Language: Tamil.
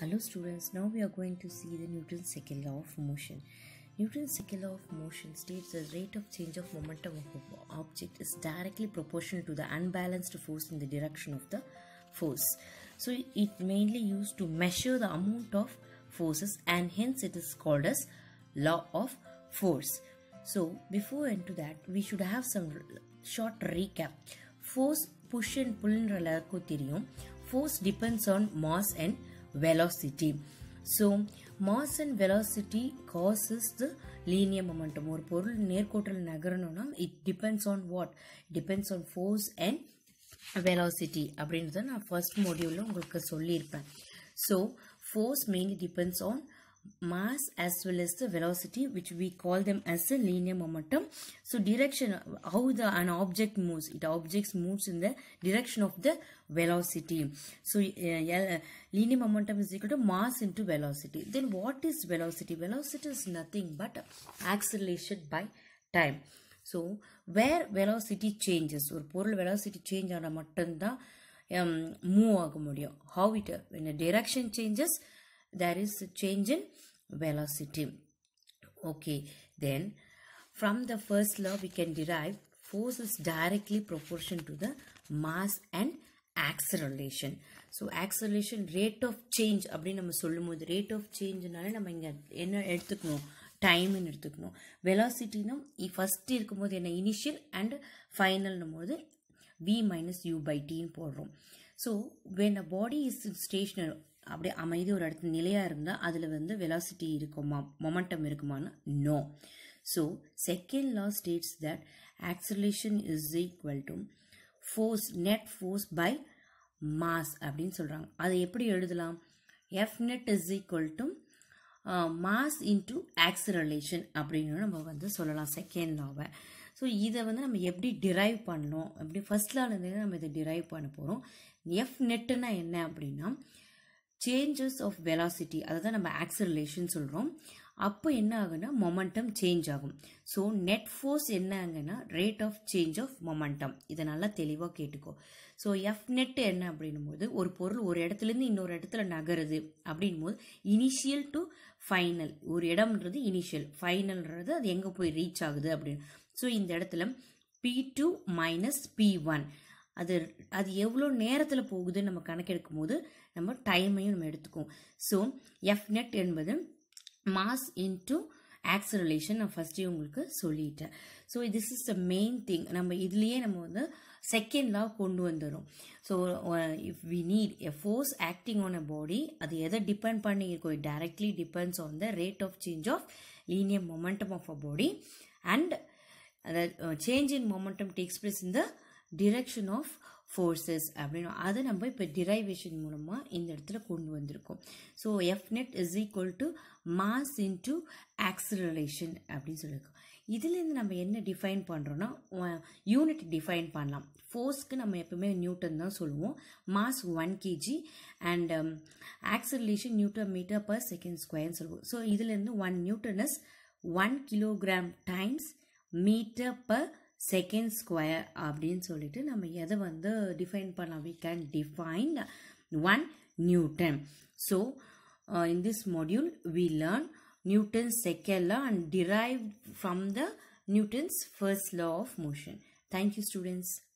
Hello students, now we are going to see the Newton's second law of motion. Newton's second law of motion states the rate of change of momentum of an object is directly proportional to the unbalanced force in the direction of the force. So it mainly used to measure the amount of forces and hence it is called as law of force. So before into that we should have some short recap. Force push and pull ன்னு Force depends on mass and velocity. So mass and velocity causes the linear momentum ஒரு பொருள் நேர்கோட்டில் நகரணும்னா it depends on what depends on force and velocity அப்படின்றத நான் ஃபர்ஸ்ட் மோடியூலில் உங்களுக்கு சொல்லியிருப்பேன் so force mainly depends on mass as well as the velocity which we call them as the linear momentum so direction how the an object moves it objects moves in the direction of the velocity so uh, yeah, eh, linear momentum is equal to mass into velocity then what is velocity velocity is nothing but acceleration by time so where velocity changes or பொருள் velocity change matanda மட்டும்தான் move How it? When a direction changes there is a change in velocity okay then from the first law we can derive force is directly proportion to the mass and acceleration so acceleration rate of change அப்படின்னு நம்ம சொல்லும்போது rate of change changeனால நம்ம இங்க என்ன எடுத்துக்கணும் டைம்னு எடுத்துக்கணும் வெலாசிட்டினா ஃபஸ்ட்டு இருக்கும்போது என்ன and final ஃபைனல்னும் போது v minus u by t போடுறோம் So when a body is stationary. அப்படியே அமைதி ஒரு இடத்துல நிலையாக இருந்தால் அதில் வந்து வெலாசிட்டி இருக்குமா மொமெண்டம் இருக்குமான்னு no so second law states that acceleration is equal to force net force by mass அப்படின்னு சொல்கிறாங்க அதை எப்படி எழுதலாம் F net is equal to mass into acceleration அப்படின்னு நம்ம வந்து சொல்லலாம் செகண்ட் லாவை ஸோ இதை வந்து நம்ம எப்படி டிரைவ் பண்ணோம் அப்படி ஃபர்ஸ்ட் லாலேருந்து நம்ம இதை டிரைவ் பண்ண போகிறோம் எஃப் நெட்டுன்னா என்ன அப்படின்னா சேஞ்சஸ் ஆஃப் வெலாசிட்டி அதை தான் நம்ம ஆக்சலேஷன் சொல்கிறோம் அப்போ என்ன ஆகுன்னா மொமெண்டம் சேஞ்ச் ஆகும் ஸோ நெட் ஃபோர்ஸ் என்ன ஆகுன்னா rate of change of momentum இதை நல்லா தெளிவாக கேட்டுக்கோ ஸோ எஃப் நெட் என்ன அப்படின்னும் போது ஒரு பொருள் ஒரு இடத்துலேருந்து இன்னொரு இடத்துல நகருது அப்படின் போது இனிஷியல் டு ஃபைனல் ஒரு இடம்ன்றது இனிஷியல் ஃபைனல்ன்றது அது எங்கே போய் ரீச் ஆகுது அப்படின்னு ஸோ இந்த இடத்துல P two minus P one அது அது எவ்வளோ நேரத்தில் போகுதுன்னு நம்ம கணக்கெடுக்கும் போது நம்ம டைமையும் நம்ம எடுத்துக்கோம் ஸோ எஃப் நெட் என்பது மாஸ் இன்டூ ஆக்சரலேஷன் நான் ஃபஸ்ட்டே உங்களுக்கு சொல்லிட்டேன் so this is the main thing நம்ம இதுலேயே நம்ம வந்து லா கொண்டு வந்துடும் so if we need a force acting on a body அது எதை டிபெண்ட் பண்ணி இருக்கும் directly depends on the rate of change of linear momentum of a body and அதாவது change in momentum takes place in the direction of forces அப்படின்னு அதை நம்ம இப்போ டிரைவேஷன் மூலமாக இந்த இடத்துல கொண்டு வந்திருக்கோம் so F net is equal to mass into acceleration அப்படின்னு சொல்லியிருக்கோம் இதுலேருந்து நம்ம என்ன டிஃபைன் பண்ணுறோன்னா யூனிட் டிஃபைன் பண்ணலாம் ஃபோர்ஸ்க்கு நம்ம எப்பவுமே நியூட்டன் தான் சொல்லுவோம் mass one KG and acceleration newton metre per second ஸ்கொயர்னு சொல்லுவோம் ஸோ இதுலேருந்து one newton is one kilogram times metre per second square அப்படின்னு சொல்லிட்டு நம்ம எதை வந்து define We can define one one newton so in this module we learn Newton's second law and derived from the Newton's first law of motion. Thank you students.